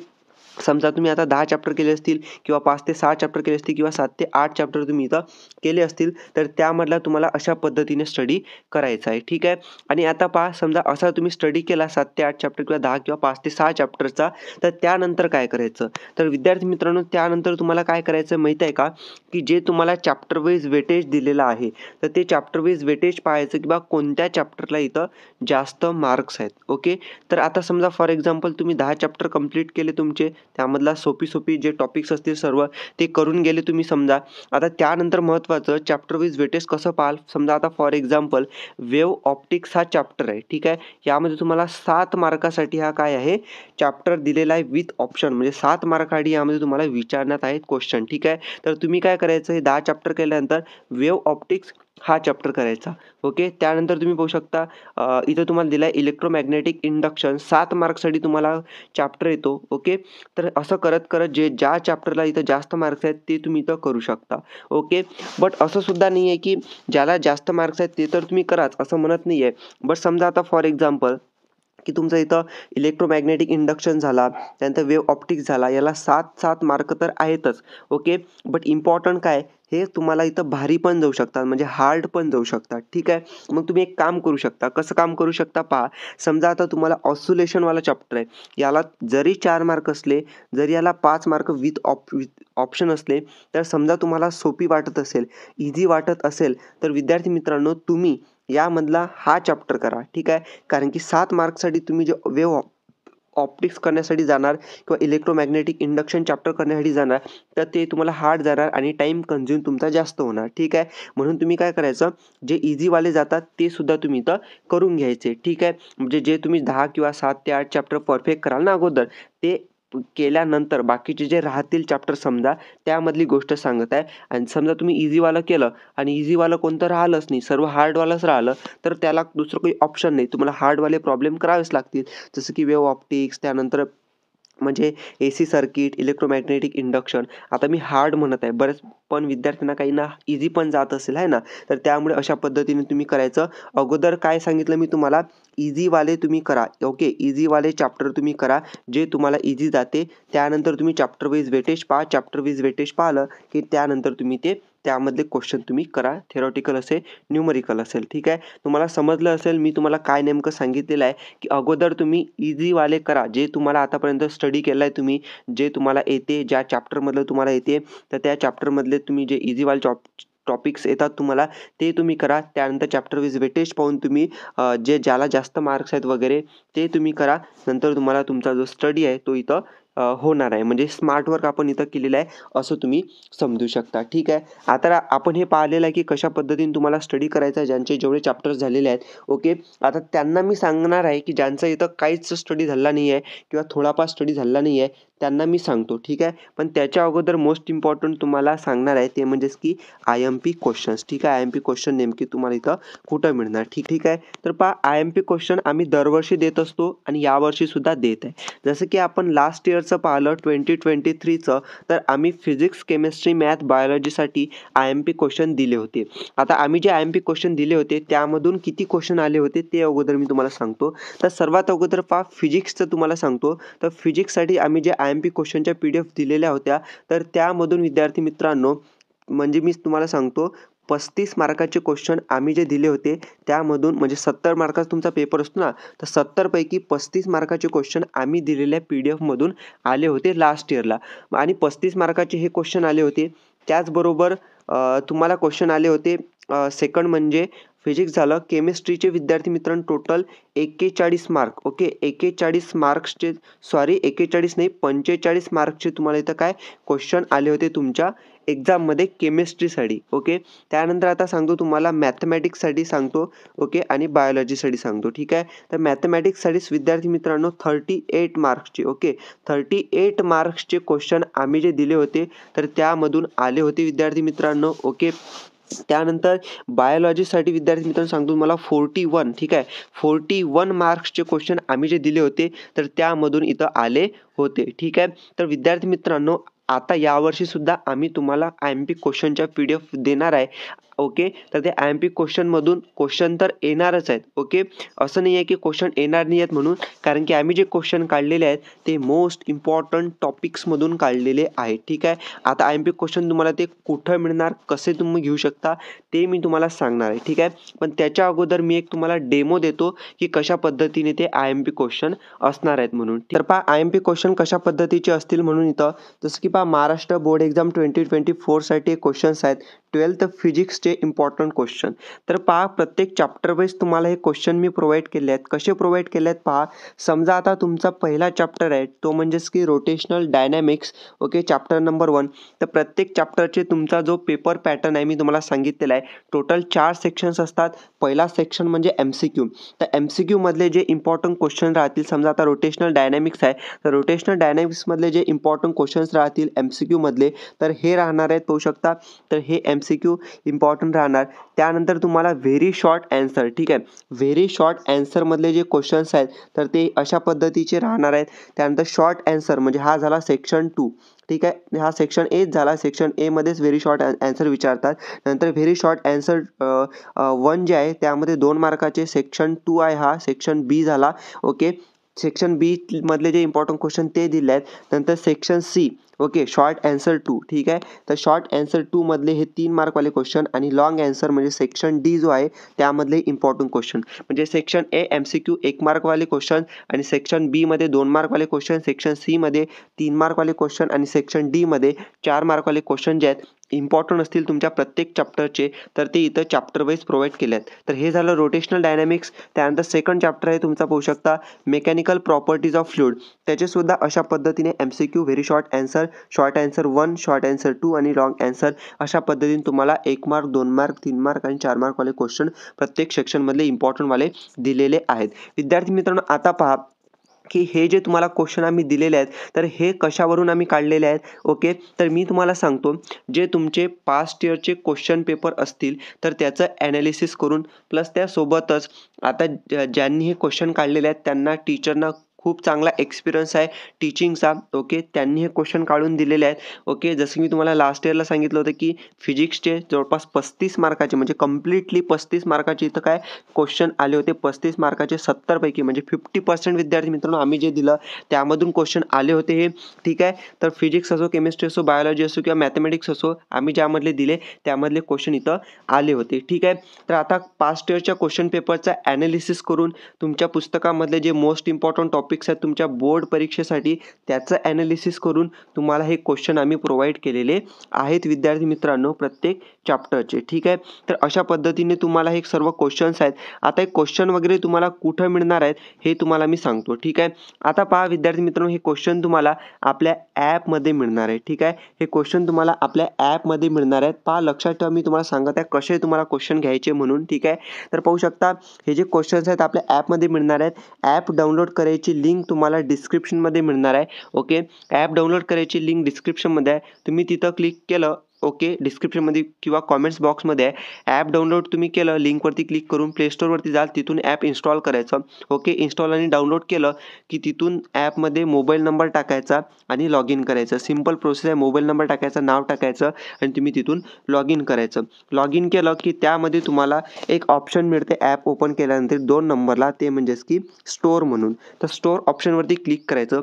Speaker 1: समजा तुम्ही आता दहा चॅप्टर केले असतील किंवा पाच ते सहा चॅप्टर केले असतील किंवा सात ते आठ चॅप्टर तुम्ही इथं केले असतील तर त्यामधला तुम्हाला अशा पद्धतीने स्टडी करायचा आहे ठीक आहे आणि आता पहा समजा असा तुम्ही स्टडी केला सात ते आठ चॅप्टर किंवा दहा किंवा पाच ते सहा चॅप्टरचा तर त्यानंतर काय करायचं तर विद्यार्थी मित्रांनो त्यानंतर तुम्हाला काय करायचं माहीत आहे का की जे तुम्हाला चॅप्टर वाईज वेटेज दिलेलं आहे तर ते चॅप्टर वाईज वेटेज पाहायचं किंवा कोणत्या चॅप्टरला इथं जास्त मार्क्स आहेत ओके तर आता समजा फॉर एक्झाम्पल तुम्ही दहा चॅप्टर कंप्लीट केले तुमचे त्यामधला सोपी सोपी जे टॉपिक्स असतील सर्व ते करून गेले तुम्ही समजा आता त्यानंतर महत्त्वाचं चॅप्टर विज वेटेस कसं पाहाल समजा आता फॉर एक्झाम्पल वेव ऑप्टिक्स हा चॅप्टर आहे ठीक आहे यामध्ये तुम्हाला सात मार्कासाठी हा काय आहे चॅप्टर दिलेला आहे विथ ऑप्शन म्हणजे सात मार्कासाठी यामध्ये तुम्हाला विचारण्यात आहेत क्वेश्चन ठीक आहे तर तुम्ही काय करायचं हे दहा चॅप्टर केल्यानंतर वेव ऑप्टिक्स हा चॅप्टर करायचा ओके त्यानंतर तुम्ही पाहू शकता इथं तुम्हाला दिला आहे इलेक्ट्रोमॅग्नेटिक इंडक्शन सात मार्कसाठी तुम्हाला चॅप्टर येतो ओके तर असं करत करत जे ज्या चॅप्टरला इथं जास्त मार्क्स आहेत ते तुम्ही इथं करू शकता ओके बट असं सुद्धा नाही आहे की ज्याला जास्त मार्क्स आहेत ते तर तुम्ही कराच असं म्हणत नाही आहे बट समजा आता फॉर एक्झाम्पल की तुमचा इथं इलेक्ट्रोमॅग्नेटिक इंडक्शन झाला त्यानंतर वेव ऑप्टिक्स झाला याला सात सात मार्क तर आहेतच ओके बट इम्पॉर्टंट काय हे तुम्हाला इथं भारी पण जाऊ शकतात म्हणजे हार्ड पण जाऊ शकतात ठीक आहे मग तुम्ही एक काम करू शकता कसं काम करू शकता पहा समजा आता तुम्हाला ऑसुलेशनवाला चॅप्टर आहे याला जरी चार मार्क असले जरी याला पाच मार्क विथ ऑप विथ ऑप्शन असले तर समजा तुम्हाला सोपी वाटत असेल इझी वाटत असेल तर विद्यार्थी मित्रांनो तुम्ही यामधला हा चॅप्टर करा ठीक आहे कारण की सात मार्कसाठी तुम्ही जे वेव ऑप्टिक्स करण्यासाठी जाणार किंवा इलेक्ट्रोमॅग्नेटिक इंडक्शन चॅप्टर करण्यासाठी जाणार तर ते तुम्हाला हार्ड जाणार आणि टाईम कन्झ्युम तुमचा जास्त होणार ठीक आहे म्हणून तुम्ही काय करायचं जे इझीवाले जातात ते सुद्धा तुम्ही इथं करून घ्यायचे ठीक आहे म्हणजे जे तुम्ही दहा किंवा सात ते आठ चॅप्टर परफेक्ट कराल ना अगोदर ते केल्यानंतर बाकीचे जे राहतील चॅप्टर समजा त्यामधली गोष्ट सांगत आहे आणि समजा तुम्ही इझीवालं केलं आणि इझीवालं कोणतं राहिलंच नाही सर्व हार्डवालंच राहिलं तर त्याला दुसरं काही ऑप्शन नाही तुम्हाला हार्डवाले प्रॉब्लेम करावेच लागतील जसं की वेव ऑप्टिक्स त्यानंतर म्हणजे A C circuit electromagnetic induction आता मी हार्ड म्हणत आहे बरेच पण विद्यार्थ्यांना काही ना इझी पण जात असेल आहे ना तर त्यामुळे अशा पद्धतीने तुम्ही करायचं अगोदर काय सांगितलं मी तुम्हाला इझीवाले तुम्ही करा ओके इझीवाले चॅप्टर तुम्ही करा जे तुम्हाला इझी जाते त्यानंतर तुम्ही चॅप्टर वाईज वेटेज पहा चॅप्टर वाईज वेटेज पाहिलं की त्यानंतर तुम्ही ते त्यामधले क्वेश्चन तुम्ही करा थेरॉटिकल असे न्यूमरिकल असेल ठीक आहे तुम्हाला समजलं असेल मी तुम्हाला काय नेमकं सांगितलेलं आहे की अगोदर तुम्ही इझीवाले करा जे तुम्हाला आतापर्यंत स्टडी केलं आहे तुम्ही जे तुम्हाला येते ज्या चॅप्टरमधलं तुम्हाला येते तर त्या चॅप्टरमधले तुम्ही जे इझीवाले चॉप टॉपिक्स येतात तुम्हाला ते तुम्ही करा त्यानंतर चॅप्टर विज वेटेज पाहून तुम्ही जे ज्याला जास्त मार्क्स आहेत वगैरे ते तुम्ही करा नंतर तुम्हाला तुमचा जो स्टडी आहे तो इथं होणार आहे म्हणजे स्मार्ट वर्क आपण इथं केलेलं आहे असं तुम्ही समजू शकता ठीक आहे आता आपण हे पाहिलेलं आहे की कशा पद्धतीने तुम्हाला स्टडी करायचं आहे ज्यांचे जेवढे चॅप्टर्स झालेले आहेत ओके आता त्यांना मी सांगणार आहे की ज्यांचा इथं काहीच स्टडी झाला नाही आहे किंवा थोडाफार स्टडी झाला नाही आहे त्यांना मी सांगतो ठीक आहे पण त्याच्या अगोदर मोस्ट इम्पॉर्टंट तुम्हाला सांगणार आहे ते म्हणजेच की आय एम पी क्वेश्चन्स ठीक आहे आय एम पी क्वेश्चन नेमकी तुम्हाला इथं कुठं मिळणार ठीक ठीक आहे तर पहा आय एम पी क्वेश्चन आम्ही दरवर्षी देत असतो आणि यावर्षीसुद्धा देत आहे जसं की आपण लास्ट इयरचं पाहिलं ट्वेंटी ट्वेंटी थ्रीचं तर आम्ही फिजिक्स केमिस्ट्री मॅथ बायोलॉजीसाठी आय एम पी क्वेश्चन दिले होते आता आम्ही जे आय एम पी क्वेश्चन दिले होते त्यामधून किती क्वेश्चन आले होते ते अगोदर मी तुम्हाला सांगतो तर सर्वात अगोदर पहा फिजिक्सचं तुम्हाला सांगतो तर फिजिक्ससाठी आम्ही जे आय एम पी क्वेश्चनच्या पी डी एफ दिलेल्या होत्या तर त्यामधून विद्यार्थी मित्रांनो म्हणजे मी तुम्हाला सांगतो पस्तीस मार्काचे क्वेश्चन आम्ही जे दिले होते त्यामधून म्हणजे सत्तर मार्काचा तुमचा पेपर असतो ना तर सत्तरपैकी पस्तीस मार्काचे क्वेश्चन आम्ही दिलेल्या पी डी एफमधून आले होते लास्ट इयरला आणि पस्तीस मार्काचे हे क्वेश्चन आले होते त्याचबरोबर तुम्हाला क्वेश्चन आले होते सेकंड म्हणजे फिजिक्स झालं केमिस्ट्रीचे विद्यार्थी मित्रांनो टोटल एक्केचाळीस मार्क ओके एक्केचाळीस मार्क्सचे सॉरी एक्केचाळीस नाही पंचेचाळीस मार्क्सचे तुम्हाला इथं काय क्वेश्चन आले होते तुमच्या एक्झाममध्ये केमिस्ट्रीसाठी ओके त्यानंतर आता सांगतो तुम्हाला मॅथमॅटिक्ससाठी सांगतो ओके आणि बायोलॉजीसाठी सांगतो ठीक आहे तर मॅथमॅटिक्ससाठीच विद्यार्थी मित्रांनो थर्टी एट मार्क्सचे ओके थर्टी एट मार्क्सचे क्वेश्चन आम्ही जे दिले होते तर त्यामधून आले होते विद्यार्थी मित्रांनो ओके त्यानंतर बायोलॉजीसाठी विद्यार्थी मित्रांनो सांगतो मला फोर्टी वन ठीक आहे फोर्टी वन मार्क्सचे क्वेश्चन आम्ही जे दिले होते तर त्यामधून इथं आले होते ठीक आहे तर विद्यार्थी मित्रांनो आता यावर्षीसुद्धा आम्ही तुम्हाला आय एम पी क्वेश्चनच्या पी डी एफ देणार आहे ओके तर ते आय एम पी क्वेश्चनमधून क्वेश्चन तर येणारच आहेत ओके असं नाही आहे की क्वेश्चन येणार नाही आहेत म्हणून कारण की आम्ही जे क्वेश्चन काढलेले आहेत ते मोस्ट इम्पॉर्टंट टॉपिक्समधून काढलेले आहेत ठीक आहे आता आय एम पी क्वेश्चन तुम्हाला ते कुठं मिळणार कसे तुम्ही घेऊ शकता ते मी तुम्हाला सांगणार आहे ठीक आहे पण त्याच्या अगोदर मी एक तुम्हाला डेमो देतो की कशा पद्धतीने ते आय एम पी क्वेश्चन असणार आहेत म्हणून तर पहा आय एम पी क्वेश्चन कशा पद्धतीचे असतील म्हणून इथं जसं की पहा Maharashtra board exam twenty twenty फोरसाठी क्वेश्चन्स आहेत ट्वेल्थ फिजिक्सचे इम्पॉर्टंट क्वेश्चन तर पहा प्रत्येक चॅप्टर वाईज तुम्हाला हे क्वेश्चन मी प्रोव्हाइड केले आहेत कसे प्रोव्हाइड केले आहेत पहा समजा आता तुमचा पहिला चॅप्टर आहे तो म्हणजेच की rotational dynamics okay chapter number one तर प्रत्येक चॅप्टरचे तुमचा जो पेपर पॅटर्न आहे मी तुम्हाला सांगितलेला आहे टोटल चार सेक्शन्स असतात पहिला सेक्शन म्हणजे एम सी क्यू तर एम सी क्यूमधले जे इम्पॉर्टंट क्वेश्चन राहतील समजा आता रोटेशनल डायनॅमिक्स आहे तर रोटेशनल डायनॅमिक्समधले जे इम्पॉर्टंट क्वेश्चन्स राहतील एम सी क्यूमधले तर हे राहणार आहेत पाहू शकता तर हे एम क्यू इम्पॉर्टंट राहणार त्यानंतर तुम्हाला व्हेरी शॉर्ट ॲन्सर ठीक आहे व्हेरी शॉर्ट ॲन्सरमधले जे क्वेश्चन्स आहेत तर ते अशा पद्धतीचे राहणार आहेत त्यानंतर शॉर्ट ॲन्सर म्हणजे हा झाला सेक्शन टू ठीक आहे हा सेक्शन एच झाला सेक्शन एमध्येच व्हेरी शॉर्ट ॲन्सर विचारतात नंतर व्हेरी शॉर्ट ॲन्सर वन जे आहे त्यामध्ये दोन मार्काचे सेक्शन टू आहे हा सेक्शन बी झाला ओके सेक्शन बी बीमधले जे इम्पॉर्टंट क्वेश्चन ते दिले आहेत नंतर section C okay short answer two ठीक आहे तर शॉर्ट ॲन्सर टूमधले हे तीन मार्कवाले क्वेश्चन आणि लॉंग ॲन्सर म्हणजे सेक्शन डी जो आहे त्यामधले इम्पॉर्टंट क्वेश्चन म्हणजे section A M C Q एक मार्कवाले क्वेश्चन आणि सेक्शन बीमध्ये दोन मार्कवाले क्वेश्चन सेक्शन सीमध्ये तीन मार्कवाले क्वेश्चन आणि सेक्शन डीमध्ये चार मार्कवाले क्वेश्चन जे आहेत इम्पॉर्टंट असतील तुमच्या प्रत्येक चॅप्टरचे तर ते इथं चॅप्टर वाईज प्रोव्हाइड केले आहेत तर हे झालं रोटेशनल डायनॅमिक्स त्यानंतर सेकंड चॅप्टर आहे तुमचा पाहू शकता मेकॅनिकल प्रॉपर्टीज ऑफ फ्लूड सुद्धा अशा पद्धतीने M C Q very short answer short answer one short answer two आणि लॉन्ग ॲन्सर अशा पद्धतीने तुम्हाला एक मार्क दोन मार्क तीन मार्क आणि चार मार्कवाले क्वेश्चन प्रत्येक सेक्शनमधले इम्पॉर्टंटवाले दिलेले आहेत विद्यार्थी मित्रांनो आता पहा की हे जे तुम्हाला क्वेश्चन आम्ही दिलेले आहेत तर हे कशावरून आम्ही काढलेले आहेत ओके तर मी तुम्हाला सांगतो जे तुमचे पास्ट इयरचे क्वेश्चन पेपर असतील तर त्याचं ॲनालिसिस करून प्लस त्यासोबतच आता ज्यांनी हे क्वेश्चन काढलेले आहेत त्यांना टीचरना खूप चांगला एक्सपिरियन्स आहे टीचिंगचा ओके त्यांनी हे क्वेश्चन काढून दिलेले आहेत ओके जसं मी तुम्हाला लास्ट इयरला सांगितलं होतं की फिजिक्सचे जवळपास पस्तीस मार्काचे म्हणजे कम्प्लिटली पस्तीस मार्काचे इथं काय क्वेश्चन आले होते पस्तीस मार्काचे सत्तरपैकी म्हणजे फिफ्टी पर्सेंट विद्यार्थी मित्रांनो आम्ही जे दिलं त्यामधून क्वेश्चन आले होते हे ठीक आहे तर फिजिक्स असो केमिस्ट्री असो बायोलॉजी असो किंवा मॅथमॅटिक्स असो आम्ही ज्यामधले दिले त्यामधले क्वेश्चन इथं आले होते ठीक आहे तर आता पास्ट इयरच्या क्वेश्चन पेपरचा ॲनालिसिस करून तुमच्या पुस्तकामधले जे मोस्ट इम्पॉर्टंट टॉपिक टॉपिक्स आहेत तुमच्या बोर्ड परीक्षेसाठी त्याचं ॲनालिसिस करून तुम्हाला हे क्वेश्चन आम्ही प्रोव्हाइड केलेले आहेत विद्यार्थी मित्रांनो प्रत्येक चॅप्टरचे ठीक आहे तर अशा पद्धतीने तुम्हाला हे सर्व क्वेश्चन्स आहेत आता एक क्वेश्चन वगैरे तुम्हाला कुठं मिळणार आहेत हे तुम्हाला मी सांगतो ठीक आहे आता पहा विद्यार्थी मित्रांनो हे क्वेश्चन तुम्हाला आपल्या ॲपमध्ये मिळणार आहे ठीक आहे हे क्वेश्चन तुम्हाला आपल्या ॲपमध्ये मिळणार आहेत पहा लक्षात ठेवा मी तुम्हाला सांगत आहे कसे तुम्हाला क्वेश्चन घ्यायचे म्हणून ठीक आहे तर पाहू शकता हे जे क्वेश्चन्स आहेत आपल्या ॲपमध्ये मिळणार आहेत ॲप डाउनलोड करायची लिंक तुम्हाला डिस्क्रिप्शनमध्ये मिळणार आहे ओके ॲप डाउनलोड करायची लिंक डिस्क्रिप्शनमध्ये आहे तुम्ही तिथं क्लिक केलं ओके डिस्क्रिप्शनमध्ये किंवा कॉमेंट्स बॉक्समध्ये आहे ॲप डाउनलोड तुम्ही केलं लिंकवरती क्लिक करून प्लेस्टोरवरती जाल तिथून ॲप इन्स्टॉल करायचं ओके इन्स्टॉल आणि डाउनलोड केलं की तिथून ॲपमध्ये मोबाईल नंबर टाकायचा आणि लॉग इन करायचं सिम्पल प्रोसेस आहे मोबाईल नंबर टाकायचा नाव टाकायचं आणि तुम्ही तिथून लॉग इन करायचं लॉग इन केलं की त्यामध्ये तुम्हाला एक ऑप्शन मिळते ॲप ओपन केल्यानंतर दोन नंबरला ते म्हणजेच की स्टोअर म्हणून तर स्टोअर ऑप्शनवरती क्लिक करायचं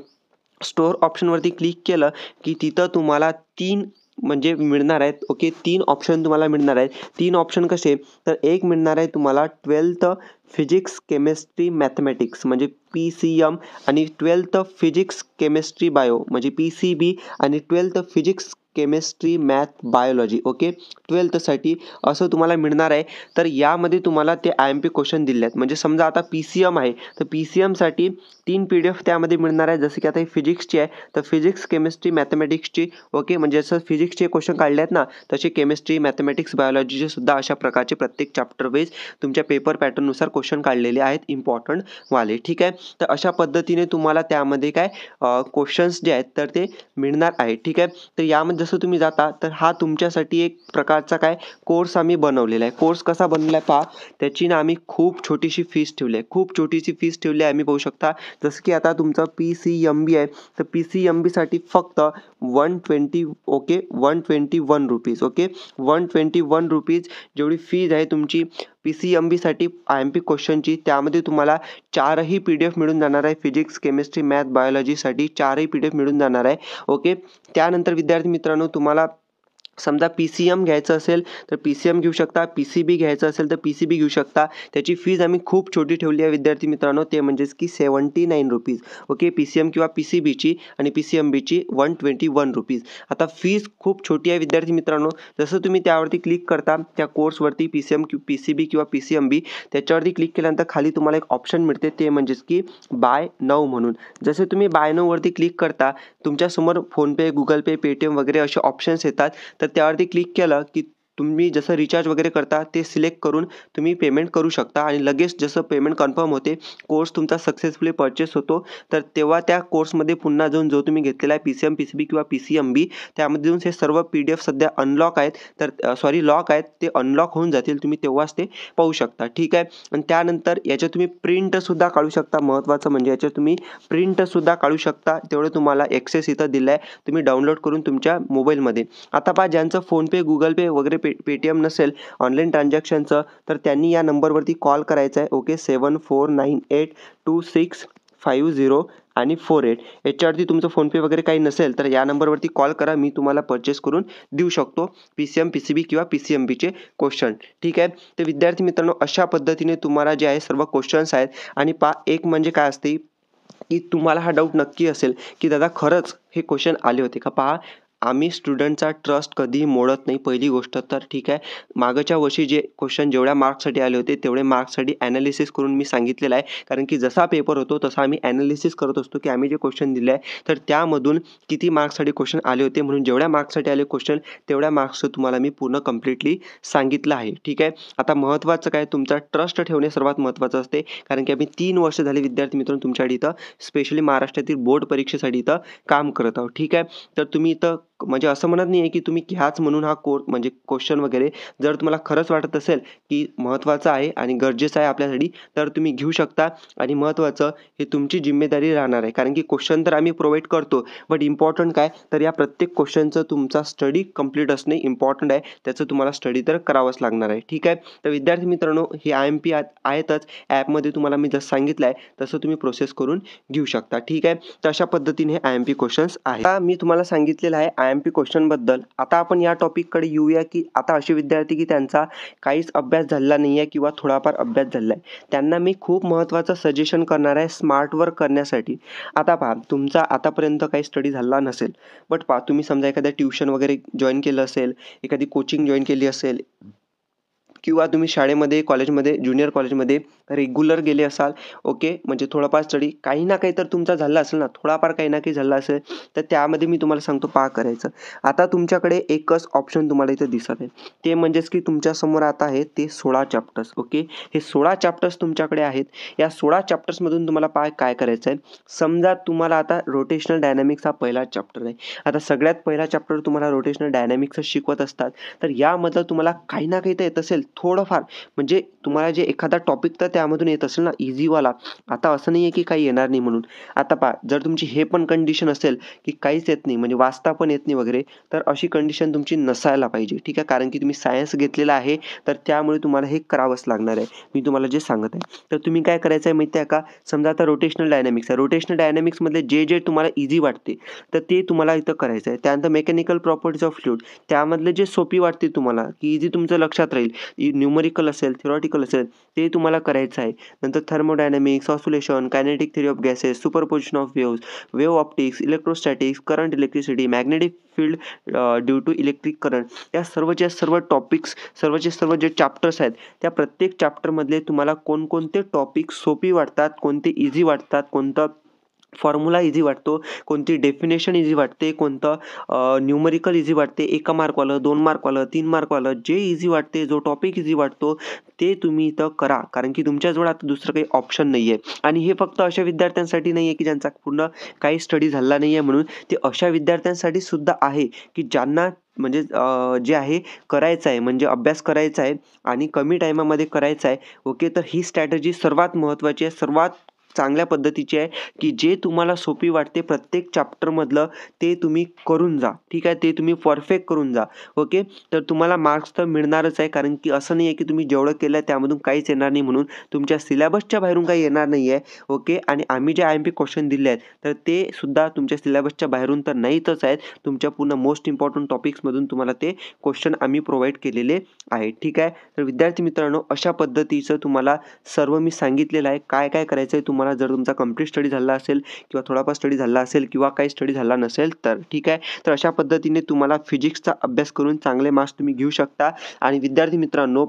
Speaker 1: स्टोअर ऑप्शनवरती क्लिक केलं की तिथं तुम्हाला तीन म्हणजे मिळणार आहेत ओके तीन ऑप्शन तुम्हाला मिळणार आहेत तीन ऑप्शन कसे तर एक मिळणार आहे तुम्हाला ट्वेल्थ फिजिक्स केमिस्ट्री मॅथमॅटिक्स म्हणजे पी सी एम आणि ट्वेल्थ फिजिक्स केमिस्ट्री बायो म्हणजे पी सी बी आणि twelfth physics chemistry math biology okay ट्वेल्थसाठी असं तुम्हाला मिळणार आहे तर यामध्ये तुम्हाला ते आय एम पी क्वेश्चन दिले आहेत म्हणजे समजा आता पी सी एम आहे तर पी सी एमसाठी तीन पी डी एफ त्यामध्ये मिळणार आहे जसं की आता फिजिक्सची आहे तर फिजिक्स केमिस्ट्री मॅथमॅटिक्सची ओके म्हणजे जसं फिजिक्सचे क्वेश्चन काढले आहेत ना तसे केमिस्ट्री मॅथमॅटिक्स बायोलॉजीचे सुद्धा अशा प्रकारचे प्रत्येक चॅप्टर वाईज तुमच्या पेपर पॅटर्ननुसार क्वेश्चन काढलेले आहेत इम्पॉर्टंट वाले ठीक आहे तर अशा पद्धतीने तुम्हाला त्यामध्ये काय क्वेश्चन्स जे आहेत तर ते मिळणार आहे ठीक आहे तर यामध्ये जसं तुम्ही जाता तर हा तुमच्यासाठी एक प्रकारचा काय कोर्स आम्ही बनवलेला आहे कोर्स कसा बनवला आहे पहा त्याची ना आम्ही खूप छोटीशी फीस ठेवली आहे खूप छोटीशी फीस ठेवली आहे आम्ही पाहू शकता जसं की आता तुमचं पी सी एम बी आहे तर पी सी एम बीसाठी फक्त one twenty okay one twenty one rupees okay one twenty one rupees जेवढी फीज आहे तुमची पी सी एम बीसाठी आय एम पी क्वेश्चनची त्यामध्ये तुम्हाला चारही पी डी एफ मिळून जाणार आहे फिजिक्स केमिस्ट्री मॅथ बायोलॉजीसाठी चारही पी डी एफ मिळून जाणार आहे ओके त्यानंतर विद्यार्थी मित्रांनो तुम्हाला समजा पी सी एम घ्यायचं असेल तर पी सी एम घेऊ शकता पी सी बी घ्यायचं असेल तर पी सी बी घेऊ शकता त्याची फीज आम्ही खूप छोटी ठेवली आहे विद्यार्थी मित्रांनो ते म्हणजेच की seventy nine rupees okay P C M किंवा पी सी बीची आणि पी सी एम बीची वन ट्वेंटी वन रुपीज आता फीज खूप छोटी आहे विद्यार्थी मित्रांनो जसं तुम्ही त्यावरती क्लिक करता त्या कोर्सवरती P C M Q P C B किंवा पी सी एम बी त्याच्यावरती क्लिक केल्यानंतर खाली तुम्हाला एक ऑप्शन मिळते ते म्हणजेच की बाय नऊ म्हणून जसे तुम्ही बाय नऊवरती क्लिक करता तुमच्यासमोर फोनपे गुगल पे पेटीएम वगैरे असे ऑप्शन्स येतात तर त्यावरती क्लिक केलं की तुम्ही जसं रिचार्ज वगैरे करता ते सिलेक्ट करून तुम्ही पेमेंट करू शकता आणि लगेच जसं पेमेंट कन्फर्म होते कोर्स तुमचा सक्सेसफुली परचेस होतो तर तेव्हा त्या कोर्समध्ये पुन्हा जाऊन जो तुम्ही घेतलेला आहे P C M P C B किंवा पी सी एम बी त्यामध्ये जाऊन हे सर्व पी डी एफ सध्या अनलॉक आहेत तर सॉरी लॉक आहेत ते अनलॉक होऊन जातील तुम्ही तेव्हाच ते पाहू शकता ठीक आहे आणि त्यानंतर याच्या तुम्ही प्रिंटसुद्धा काढू शकता महत्त्वाचं म्हणजे याच्यात तुम्ही प्रिंटसुद्धा काढू शकता तेवढं तुम्हाला एक्सेस इथं दिलं आहे तुम्ही डाउनलोड करून तुमच्या मोबाईलमध्ये आता पहा ज्यांचं फोनपे गुगल पे वगैरे पे पे पेटीएम नसेल ऑनलाईन ट्रान्झॅक्शनचं तर त्यांनी या नंबरवरती कॉल करायचा आहे okay seven four nine eight two six five zero आणि फोर एट याच्यावरती तुमचं फोनपे वगैरे काही नसेल तर या नंबरवरती कॉल करा मी तुम्हाला परचेस करून देऊ शकतो P C M P C B किंवा पी सी एम बीचे क्वेश्चन ठीक आहे तर विद्यार्थी मित्रांनो अशा पद्धतीने तुम्हाला जे आहे सर्व क्वेश्चन्स आहेत आणि पा एक म्हणजे काय असते की तुम्हाला हा डाऊट नक्की असेल की दादा खरंच हे क्वेश्चन आले होते का पहा आम्ही स्टुडंटचा ट्रस्ट कधीही मोडत नाही पहिली गोष्ट तर ठीक आहे मागच्या वर्षी जे क्वेश्चन जेवढ्या मार्क्ससाठी आले होते तेवढे मार्क्ससाठी ॲनालिसिस करून मी सांगितलेलं आहे कारण की जसा पेपर होतो तसा आम्ही ॲनालिसिस करत असतो की आम्ही जे क्वेश्चन दिले आहे तर त्यामधून किती मार्क्ससाठी क्वेश्चन आले होते म्हणून जेवढ्या मार्क्ससाठी आले क्वेश्चन तेवढ्या मार्क्सचं तुम्हाला मी पूर्ण कम्प्लिटली सांगितलं आहे ठीक आहे आता महत्त्वाचं काय तुमचा ट्रस्ट ठेवणे सर्वात महत्त्वाचं असते कारण की आम्ही तीन वर्ष झाले विद्यार्थी मित्रांनो तुमच्यासाठी इथं स्पेशली महाराष्ट्रातील बोर्ड परीक्षेसाठी इथं काम करत आहोत ठीक आहे तर तुम्ही इथं म्हणजे असं म्हणत नाही आहे की तुम्ही घ्याच म्हणून हा कोर म्हणजे क्वेश्चन वगैरे जर तुम्हाला खरंच वाटत असेल की महत्त्वाचं आहे आणि गरजेचं आहे आपल्यासाठी तर तुम्ही घेऊ शकता आणि महत्त्वाचं हे तुमची जिम्मेदारी राहणार आहे कारण की क्वेश्चन तर आम्ही प्रोव्हाइड करतो बट इम्पॉर्टंट काय तर या प्रत्येक क्वेश्चनचं तुमचा स्टडी कंप्लीट असणे इम्पॉर्टंट आहे त्याचं तुम्हाला स्टडी तर करावंच लागणार आहे ठीक आहे तर विद्यार्थी मित्रांनो हे आय एम पी आहेतच ॲपमध्ये तुम्हाला मी जसं सांगितलं आहे तसं तुम्ही प्रोसेस करून घेऊ शकता ठीक आहे तर अशा पद्धतीने हे आय एम पी क्वेश्चन्स आहे मी तुम्हाला सांगितलेलं आहे आय आय एम पी क्वेश्चनबद्दल आता आपण या टॉपिककडे येऊया की आता असे विद्यार्थी की त्यांचा काहीच अभ्यास झालेला नाही आहे किंवा थोडाफार अभ्यास झालेला आहे त्यांना मी खूप महत्त्वाचं सजेशन करणार आहे स्मार्ट वर्क करण्यासाठी आता पहा तुमचा आतापर्यंत काही स्टडी झाला नसेल बट पहा तुम्ही समजा एखाद्या ट्युशन वगैरे जॉईन केलं असेल एखादी कोचिंग जॉईन केली असेल किंवा तुम्ही शाळेमध्ये कॉलेजमध्ये ज्युनियर कॉलेजमध्ये रेग्युलर गेले असाल ओके म्हणजे थोडाफार स्टडी काही ना काही तर तुमचा झाला असेल ना थोडाफार काही ना काही झाला असेल तर त्यामध्ये मी तुम्हाला सांगतो पा करायचं आता तुमच्याकडे एकच ऑप्शन तुम्हाला इथे दिसत आहे ते म्हणजेच की तुमच्यासमोर आता आहे ते सोळा चॅप्टर्स ओके हे सोळा चॅप्टर्स तुमच्याकडे आहेत या सोळा चॅप्टर्समधून तुम्हाला पा काय करायचं आहे समजा तुम्हाला आता रोटेशनल डायनॅमिक्स हा पहिला चॅप्टर आहे आता सगळ्यात पहिला चॅप्टर तुम्हाला रोटेशनल डायनॅमिक्सच शिकवत असतात तर यामधलं तुम्हाला काही ना काही तर येत असेल थोडंफार म्हणजे तुम्हाला जे एखादा टॉपिक तर त्यामधून येत असेल ना इझीवाला आता असं नाही आहे की काही येणार नाही म्हणून आता पा जर तुमची हे पण कंडिशन असेल की काहीच येत नाही म्हणजे वाचता पण येत नाही वगैरे तर अशी कंडिशन तुमची नसायला पाहिजे ठीक आहे कारण की तुम्ही सायन्स घेतलेला आहे तर त्यामुळे तुम्हाला हे करावंच लागणार आहे मी तुम्हाला जे सांगत आहे तर तुम्ही काय करायचं आहे माहिती आहे का समजा आता रोटेशनल डायनॅमिक्स आहे रोटेशनल डायनॅमिक्समधले जे जे तुम्हाला इझी वाटते तर ते तुम्हाला इथं करायचं आहे त्यानंतर मेकॅनिकल प्रॉपर्टीज ऑफ फ्लूड त्यामधले जे सोपी वाटते तुम्हाला की इझी तुमचं लक्षात राहील जी न्यूमरिकल असेल थिरॉटिकल असेल ते तुम्हाला करायचं आहे नंतर thermodynamics oscillation kinetic theory of gases superposition of waves wave optics electrostatics current electricity magnetic field due to electric current या सर्वच्या सर्व टॉपिक्स सर्वचे सर्व जे चॅप्टर्स आहेत त्या प्रत्येक चॅप्टरमधले तुम्हाला कोणकोणते टॉपिक सोपी वाटतात कोणते इझी वाटतात कोणतं फॉर्म्युला इझी वाटतो कोणती डेफिनेशन इझी वाटते कोणतं न्यूमरिकल इझी वाटते एका मार्कवालं दोन मार्कवालं तीन मार्कवालं जे इझी वाटते जो टॉपिक इझी वाटतो ते तुम्ही इथं करा कारण की तुमच्याजवळ आता दुसरं काही ऑप्शन नाही आहे आणि हे फक्त अशा विद्यार्थ्यांसाठी नाही आहे की ज्यांचा पूर्ण काही स्टडी झाला नाही आहे म्हणून ते अशा विद्यार्थ्यांसाठी सुद्धा आहे की ज्यांना म्हणजे जे आहे करायचं आहे म्हणजे अभ्यास करायचा आहे आणि कमी टायमामध्ये करायचा आहे ओके तर ही स्ट्रॅटजी सर्वात महत्त्वाची आहे सर्वात चांगल्या पद्धतीची आहे की जे तुम्हाला सोपी वाटते प्रत्येक चॅप्टरमधलं ते तुम्ही करून जा ठीक आहे ते तुम्ही परफेक्ट करून जा ओके तर तुम्हाला मार्क्स तर मिळणारच आहे कारण की असं नाही आहे की तुम्ही जेवढं केलं आहे त्यामधून काहीच येणार नाही म्हणून तुमच्या सिलेबसच्या बाहेरून काही येणार नाही आहे ओके आणि आम्ही जे आय एम पी क्वेश्चन दिले आहेत तर ते सुद्धा तुमच्या सिलेबसच्या बाहेरून तर नाहीतच आहेत तुमच्या पूर्ण मोस्ट इम्पॉर्टंट टॉपिक्समधून तुम्हाला ते क्वेश्चन आम्ही प्रोव्हाइड केलेले आहे ठीक आहे तर विद्यार्थी मित्रांनो अशा पद्धतीचं तुम्हाला सर्व मी सांगितलेलं आहे काय काय करायचं आहे तुम्हाला तुम्हाला जर तुमचा कम्प्लीट स्टडी झाला असेल किंवा थोडाफार स्टडी झाला असेल किंवा काही स्टडी झाला नसेल तर ठीक आहे तर अशा पद्धतीने तुम्हाला फिजिक्सचा अभ्यास करून चांगले मार्क्स तुम्ही घेऊ शकता आणि विद्यार्थी मित्रांनो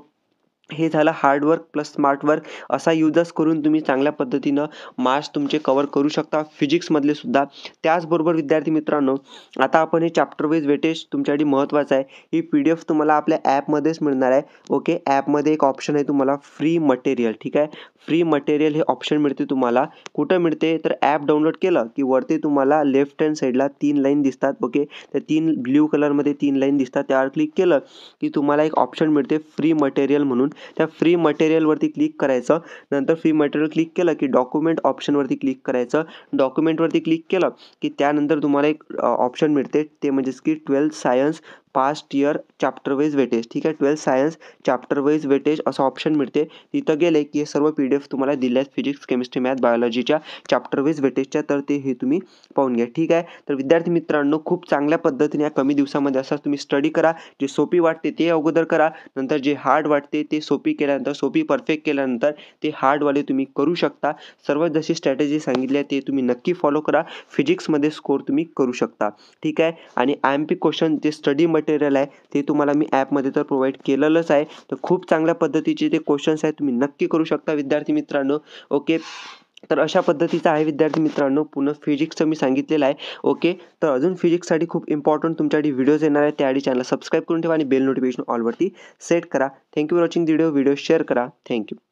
Speaker 1: हे झालं हार्डवर्क प्लस स्मार्टवर्क असा युजच करून तुम्ही चांगल्या पद्धतीनं मार्क्स तुमचे कवर करू शकता फिजिक्समधले सुद्धा त्याचबरोबर विद्यार्थी मित्रांनो आता आपण हे चॅप्टर वेज वेटेज तुमच्यासाठी महत्त्वाचं आहे ही पी डी एफ तुम्हाला आपल्या ॲपमध्येच मिळणार आहे ओके ॲपमध्ये एक ऑप्शन आहे तुम्हाला फ्री मटेरियल ठीक आहे फ्री मटेरियल हे ऑप्शन मिळते तुम्हाला कुठं मिळते तर ॲप डाउनलोड केलं की वरती तुम्हाला लेफ्ट हँड साईडला तीन लाईन दिसतात ओके त्या तीन ब्ल्यू कलरमध्ये तीन लाईन दिसतात त्यावर क्लिक केलं की तुम्हाला एक ऑप्शन मिळते फ्री मटेरियल म्हणून त्या फ्री मटेरियलवरती क्लिक करायचं नंतर फ्री मटेरियल क्लिक केलं की डॉक्युमेंट ऑप्शनवरती क्लिक करायचं डॉक्युमेंटवरती क्लिक केलं की त्यानंतर तुम्हाला एक ऑप्शन मिळते ते म्हणजेच की twelfth science past year chapter wise weightage ठीक आहे twelfth science chapter wise weightage असं ऑप्शन मिळते तिथं गेले की हे सर्व पी डी एफ तुम्हाला आहेत फिजिक्स केमिस्ट्री मॅथ बायोलॉजीच्या चॅप्टर वाईज वेटेजच्या तर ते हे तुम्ही पाहून घ्या ठीक आहे तर विद्यार्थी मित्रांनो खूप चांगल्या पद्धतीने या कमी दिवसामध्ये असं तुम्ही स्टडी करा जे सोपी वाटते ते अगोदर करा नंतर जे हार्ड वाटते ते सोपी केल्यानंतर सोपी परफेक्ट केल्यानंतर ते हार्डवाले तुम्ही करू शकता सर्व जशी स्ट्रॅटेजी सांगितली आहे ते तुम्ही नक्की फॉलो करा फिजिक्समध्ये स्कोर तुम्ही करू शकता ठीक आहे आणि आय एम पी क्वेश्चन ते स्टडीमध्ये मटेरियल आहे ते तुम्हाला मी ॲपमध्ये तर प्रोव्हाइड केलेलंच आहे तर खूप चांगल्या पद्धतीचे ते क्वेश्चन्स आहेत तुम्ही नक्की करू शकता विद्यार्थी मित्रांनो ओके तर अशा पद्धतीचा आहे विद्यार्थी मित्रांनो पुन्हा फिजिक्सचं मी सांगितलेलं आहे ओके तर अजून फिजिक्ससाठी खूप इम्पॉर्टंट तुमच्यासाठी व्हिडिओज येणार आहे त्याआधी चॅनल सबस्क्राईब करून ठेवा आणि बेल नोटिफिकेशन ऑलवरती सेट करा thank you for watching video video share करा थँक्यू